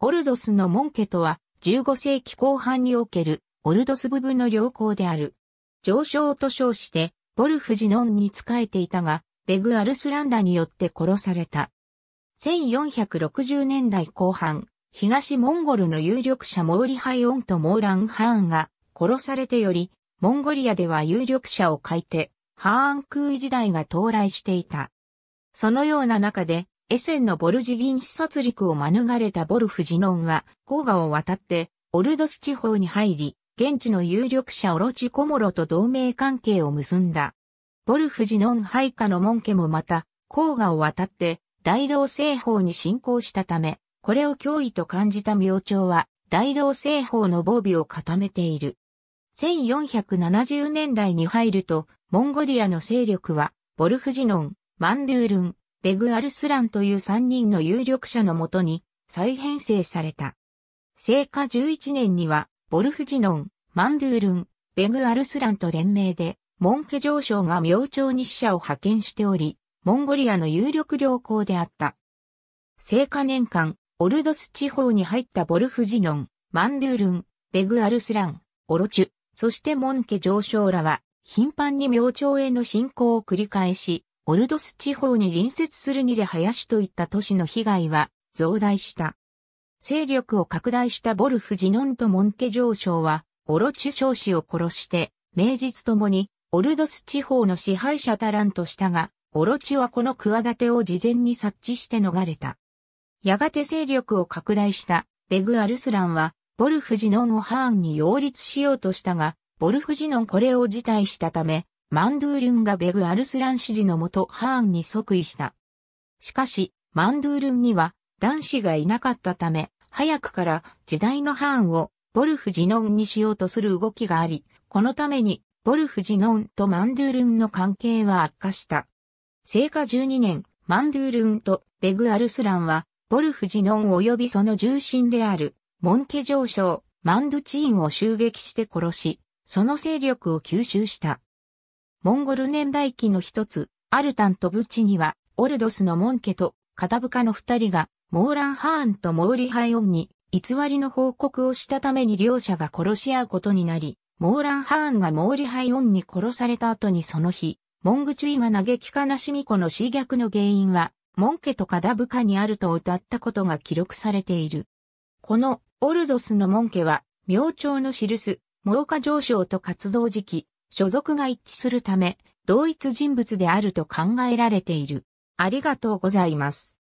オルドスの門家とは、15世紀後半における、オルドス部分の良好である。上昇と称して、ボルフジノンに仕えていたが、ベグ・アルスランらによって殺された。1460年代後半、東モンゴルの有力者モーリハイオンとモーラン・ハーンが殺されてより、モンゴリアでは有力者を欠いて、ハーンクー時代が到来していた。そのような中で、エセンのボルジギン視察陸を免れたボルフジノンは、黄河を渡って、オルドス地方に入り、現地の有力者オロチコモロと同盟関係を結んだ。ボルフジノン配下の門家もまた、黄河を渡って、大道西方に侵攻したため、これを脅威と感じた明朝は、大道西方の防備を固めている。1470年代に入ると、モンゴリアの勢力は、ボルフジノン、マンドゥールン、ベグ・アルスランという3人の有力者のもとに再編成された。聖火11年には、ボルフジノン、マンドゥールン、ベグ・アルスランと連名で、モンケ上将が明朝に使者を派遣しており、モンゴリアの有力良好であった。聖火年間、オルドス地方に入ったボルフジノン、マンドゥールン、ベグ・アルスラン、オロチュ、そしてモンケ上将らは、頻繁に明朝への侵攻を繰り返し、オルドス地方に隣接するニレ林といった都市の被害は増大した。勢力を拡大したボルフ・ジノンとモンケ上将は、オロチュ少子を殺して、名実ともに、オルドス地方の支配者タランとしたが、オロチュはこの企てを事前に察知して逃れた。やがて勢力を拡大したベグ・アルスランは、ボルフ・ジノンをハーンに擁立しようとしたが、ボルフ・ジノンこれを辞退したため、マンドゥールンがベグ・アルスラン指示のもとハーンに即位した。しかし、マンドゥールンには男子がいなかったため、早くから時代のハーンをボルフ・ジノンにしようとする動きがあり、このためにボルフ・ジノンとマンドゥールンの関係は悪化した。聖火12年、マンドゥールンとベグ・アルスランは、ボルフ・ジノン及びその重心である、モンケ上将、マンドゥチーンを襲撃して殺し、その勢力を吸収した。モンゴル年代記の一つ、アルタンとブチには、オルドスのモンケとカタブカの二人が、モーランハーンとモーリハイオンに、偽りの報告をしたために両者が殺し合うことになり、モーランハーンがモーリハイオンに殺された後にその日、モングチュイが嘆き悲しみ子の死逆の原因は、モンケとカダブカにあると歌ったことが記録されている。この、オルドスのモンケは、明朝の記す、モーカ上昇と活動時期、所属が一致するため、同一人物であると考えられている。ありがとうございます。